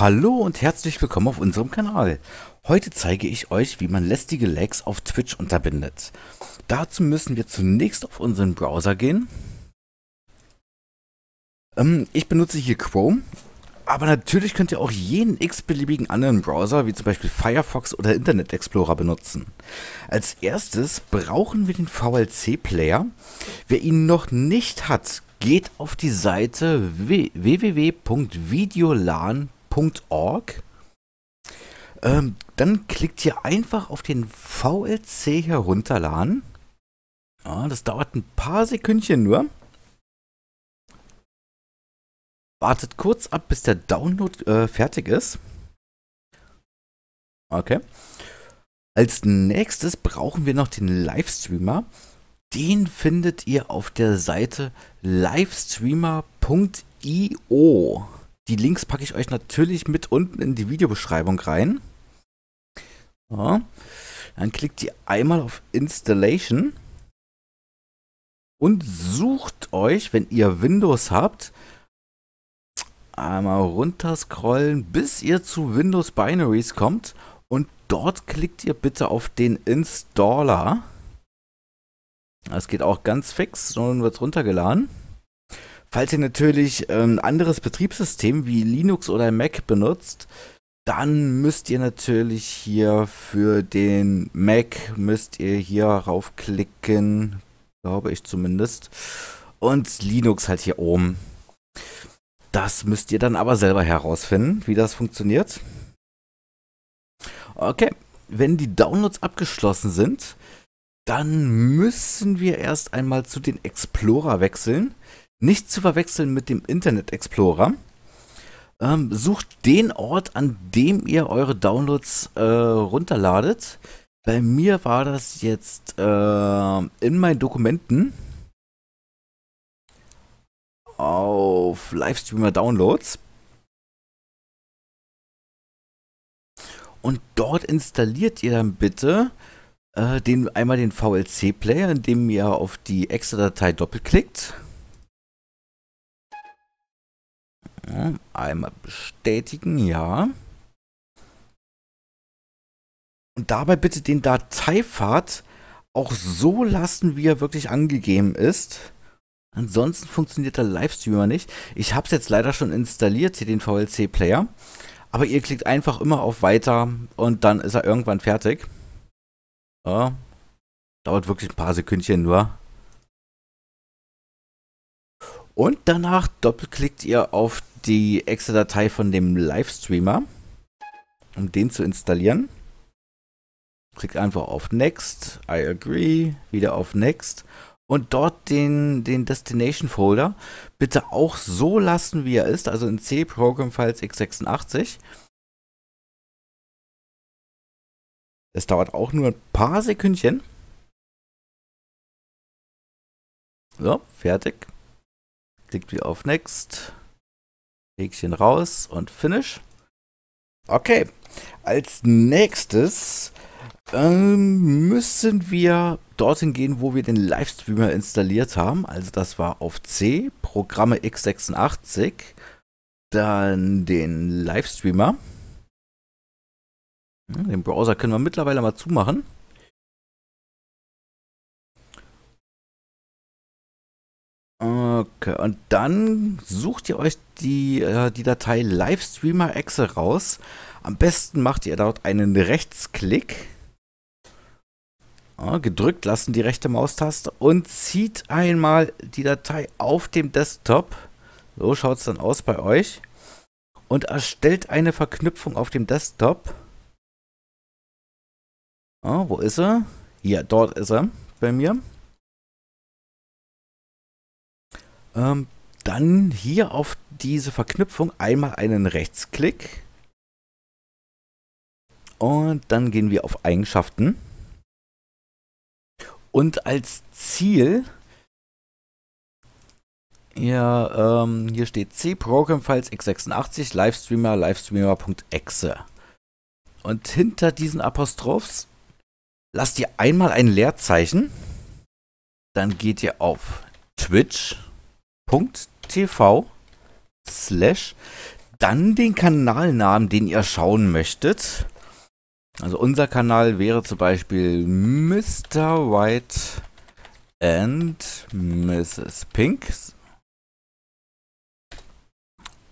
Hallo und herzlich willkommen auf unserem Kanal. Heute zeige ich euch, wie man lästige Lags auf Twitch unterbindet. Dazu müssen wir zunächst auf unseren Browser gehen. Ähm, ich benutze hier Chrome, aber natürlich könnt ihr auch jeden x-beliebigen anderen Browser, wie zum Beispiel Firefox oder Internet Explorer benutzen. Als erstes brauchen wir den VLC Player. Wer ihn noch nicht hat, geht auf die Seite www.videolan.com www.vlc.org. Ähm, dann klickt ihr einfach auf den VLC herunterladen. Ja, das dauert ein paar Sekündchen nur. Wartet kurz ab, bis der Download äh, fertig ist. Okay. Als nächstes brauchen wir noch den Livestreamer. Den findet ihr auf der Seite livestreamer.io. Die Links packe ich euch natürlich mit unten in die Videobeschreibung rein. So. Dann klickt ihr einmal auf Installation und sucht euch, wenn ihr Windows habt, einmal runterscrollen, bis ihr zu Windows Binaries kommt und dort klickt ihr bitte auf den Installer. Das geht auch ganz fix, schon wird es runtergeladen. Falls ihr natürlich ähm, ein anderes Betriebssystem wie Linux oder Mac benutzt, dann müsst ihr natürlich hier für den Mac, müsst ihr hier raufklicken, glaube ich zumindest, und Linux halt hier oben. Das müsst ihr dann aber selber herausfinden, wie das funktioniert. Okay, wenn die Downloads abgeschlossen sind, dann müssen wir erst einmal zu den Explorer wechseln. Nicht zu verwechseln mit dem Internet Explorer. Ähm, sucht den Ort, an dem ihr eure Downloads äh, runterladet. Bei mir war das jetzt äh, in meinen Dokumenten auf Livestreamer Downloads. Und dort installiert ihr dann bitte äh, den, einmal den VLC-Player, indem ihr auf die extra Datei doppelklickt. einmal bestätigen, ja. Und dabei bitte den Dateipfad auch so lassen, wie er wirklich angegeben ist. Ansonsten funktioniert der Livestreamer nicht. Ich habe es jetzt leider schon installiert, hier den VLC-Player. Aber ihr klickt einfach immer auf Weiter und dann ist er irgendwann fertig. Ja. Dauert wirklich ein paar Sekündchen nur. Und danach doppelklickt ihr auf die extra Datei von dem Livestreamer, um den zu installieren. Klickt einfach auf Next, I agree, wieder auf Next und dort den, den Destination Folder bitte auch so lassen, wie er ist, also in C Program Files x86. Das dauert auch nur ein paar Sekündchen. So, fertig. Klickt wieder auf Next. Häkchen raus und Finish. Okay, als nächstes ähm, müssen wir dorthin gehen, wo wir den Livestreamer installiert haben. Also das war auf C, Programme x86, dann den Livestreamer. Den Browser können wir mittlerweile mal zumachen. Okay, und dann sucht ihr euch die, äh, die Datei Livestreamer Excel raus. Am besten macht ihr dort einen Rechtsklick. Ja, gedrückt lassen die rechte Maustaste und zieht einmal die Datei auf dem Desktop. So schaut es dann aus bei euch. Und erstellt eine Verknüpfung auf dem Desktop. Ja, wo ist er? Hier, dort ist er bei mir. Ähm, dann hier auf diese Verknüpfung einmal einen Rechtsklick. Und dann gehen wir auf Eigenschaften. Und als Ziel, ja, ähm, hier steht C Program Files x86 Livestreamer Livestreamer.exe. Und hinter diesen Apostrophs lasst ihr einmal ein Leerzeichen. Dann geht ihr auf Twitch twitch.tv slash dann den Kanalnamen, den ihr schauen möchtet. Also unser Kanal wäre zum Beispiel Mr. White and Mrs. Pink.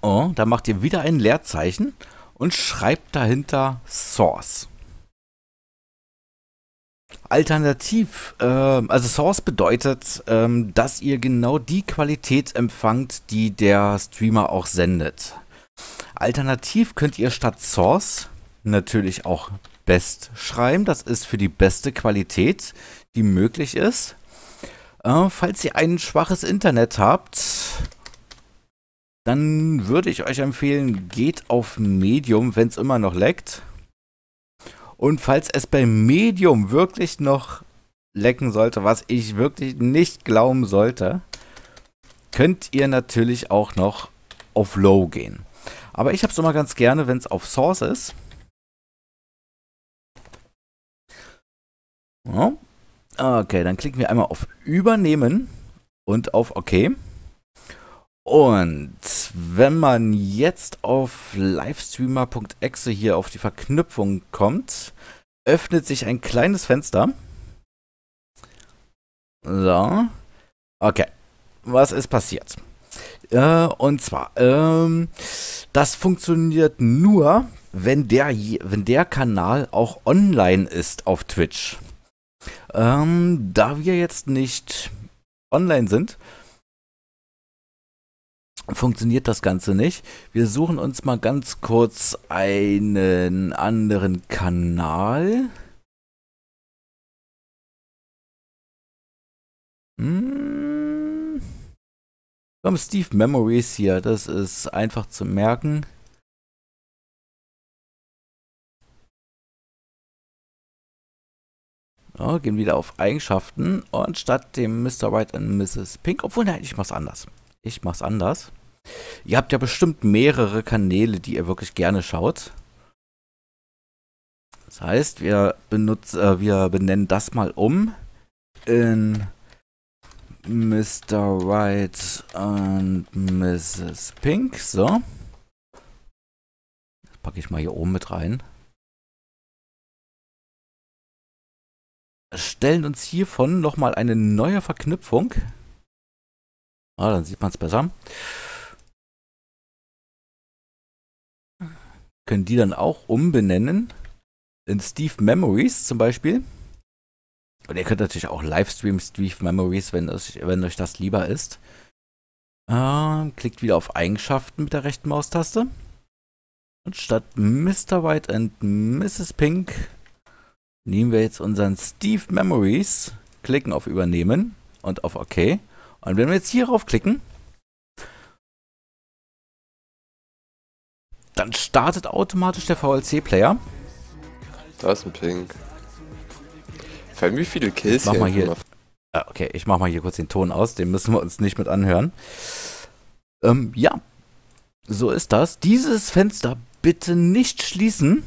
Oh, da macht ihr wieder ein Leerzeichen und schreibt dahinter Source. Alternativ, äh, also Source bedeutet, ähm, dass ihr genau die Qualität empfangt, die der Streamer auch sendet. Alternativ könnt ihr statt Source natürlich auch Best schreiben. Das ist für die beste Qualität, die möglich ist. Äh, falls ihr ein schwaches Internet habt, dann würde ich euch empfehlen, geht auf Medium, wenn es immer noch leckt. Und falls es beim Medium wirklich noch lecken sollte, was ich wirklich nicht glauben sollte, könnt ihr natürlich auch noch auf Low gehen. Aber ich habe es immer ganz gerne, wenn es auf Source ist. Ja. Okay, dann klicken wir einmal auf Übernehmen und auf OK. Und wenn man jetzt auf livestreamer.exe hier auf die Verknüpfung kommt, öffnet sich ein kleines Fenster. So. Okay. Was ist passiert? Äh, und zwar, ähm, das funktioniert nur, wenn der, wenn der Kanal auch online ist auf Twitch. Ähm, da wir jetzt nicht online sind, funktioniert das Ganze nicht. Wir suchen uns mal ganz kurz einen anderen Kanal. Wir hm. haben Steve Memories hier, das ist einfach zu merken. Oh, gehen wieder auf Eigenschaften und statt dem Mr. White und Mrs. Pink, obwohl nein, ich mach's anders. Ich mach's anders. Ihr habt ja bestimmt mehrere Kanäle, die ihr wirklich gerne schaut. Das heißt, wir, benutzen, äh, wir benennen das mal um in Mr. White und Mrs. Pink. So. Das packe ich mal hier oben mit rein. Stellen uns hiervon nochmal eine neue Verknüpfung Ah, dann sieht man es besser. Können die dann auch umbenennen in Steve Memories zum Beispiel. Und ihr könnt natürlich auch Livestream Steve Memories, wenn, es, wenn euch das lieber ist. Ähm, klickt wieder auf Eigenschaften mit der rechten Maustaste. Und statt Mr. White und Mrs. Pink nehmen wir jetzt unseren Steve Memories, klicken auf Übernehmen und auf OK. Und wenn wir jetzt hier raufklicken, dann startet automatisch der VLC-Player. Da ist ein Pink. Vor allem wie viele Kills mach mal hier. Ah, okay, ich mach mal hier kurz den Ton aus, den müssen wir uns nicht mit anhören. Ähm, ja, so ist das. Dieses Fenster bitte nicht schließen.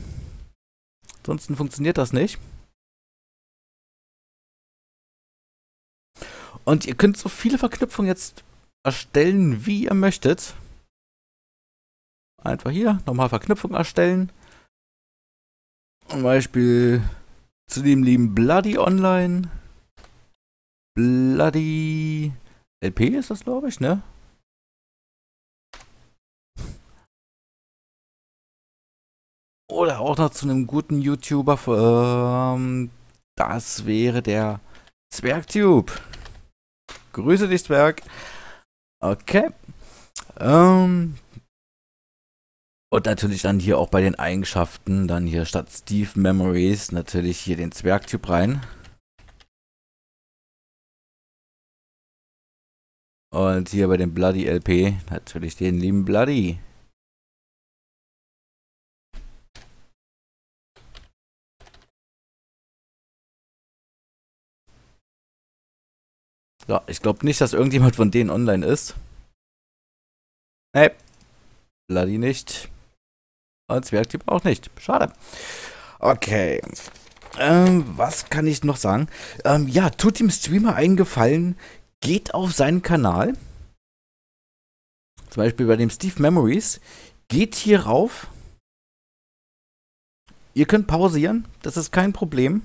Ansonsten funktioniert das nicht. Und ihr könnt so viele Verknüpfungen jetzt erstellen, wie ihr möchtet. Einfach hier nochmal Verknüpfung erstellen. Zum Beispiel zu dem lieben Bloody Online. Bloody LP ist das, glaube ich, ne? Oder auch noch zu einem guten YouTuber. Ähm, das wäre der Zwergtube. Grüße dich, Zwerg. Okay. Ähm, und natürlich dann hier auch bei den Eigenschaften, dann hier statt Steve Memories natürlich hier den Zwergtyp rein. Und hier bei dem Bloody LP natürlich den lieben Bloody. Ja, ich glaube nicht, dass irgendjemand von denen online ist. Nee. Bloody nicht. Und Zwergtyp auch nicht. Schade. Okay. Ähm, was kann ich noch sagen? Ähm, ja, tut dem Streamer einen Gefallen. Geht auf seinen Kanal. Zum Beispiel bei dem Steve Memories. Geht hier rauf. Ihr könnt pausieren. Das ist kein Problem.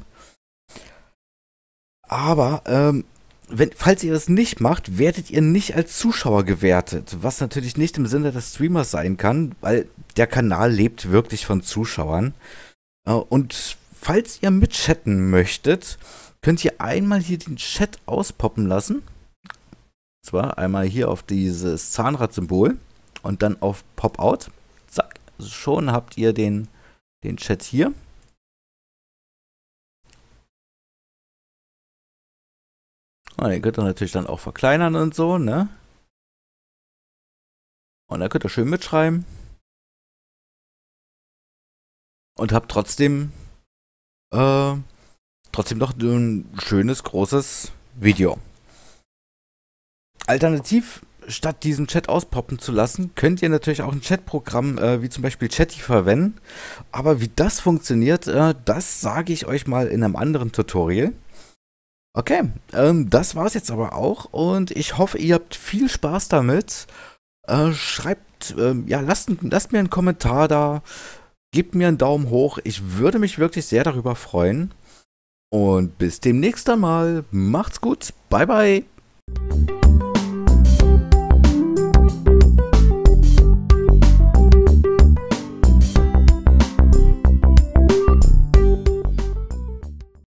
Aber ähm, wenn, falls ihr das nicht macht, werdet ihr nicht als Zuschauer gewertet, was natürlich nicht im Sinne des Streamers sein kann, weil der Kanal lebt wirklich von Zuschauern. Äh, und falls ihr mitchatten möchtet, könnt ihr einmal hier den Chat auspoppen lassen. Und zwar einmal hier auf dieses Zahnrad-Symbol und dann auf Pop-out. Zack, schon habt ihr den, den Chat hier. Und den könnt ihr natürlich dann auch verkleinern und so, ne? Und da könnt ihr schön mitschreiben. Und habt trotzdem, äh, trotzdem noch ein schönes, großes Video. Alternativ, statt diesen Chat auspoppen zu lassen, könnt ihr natürlich auch ein Chatprogramm äh, wie zum Beispiel Chatty verwenden. Aber wie das funktioniert, äh, das sage ich euch mal in einem anderen Tutorial. Okay, ähm, das es jetzt aber auch und ich hoffe, ihr habt viel Spaß damit. Äh, schreibt, äh, ja, lasst, lasst mir einen Kommentar da, gebt mir einen Daumen hoch. Ich würde mich wirklich sehr darüber freuen. Und bis demnächst einmal. Macht's gut. Bye, bye.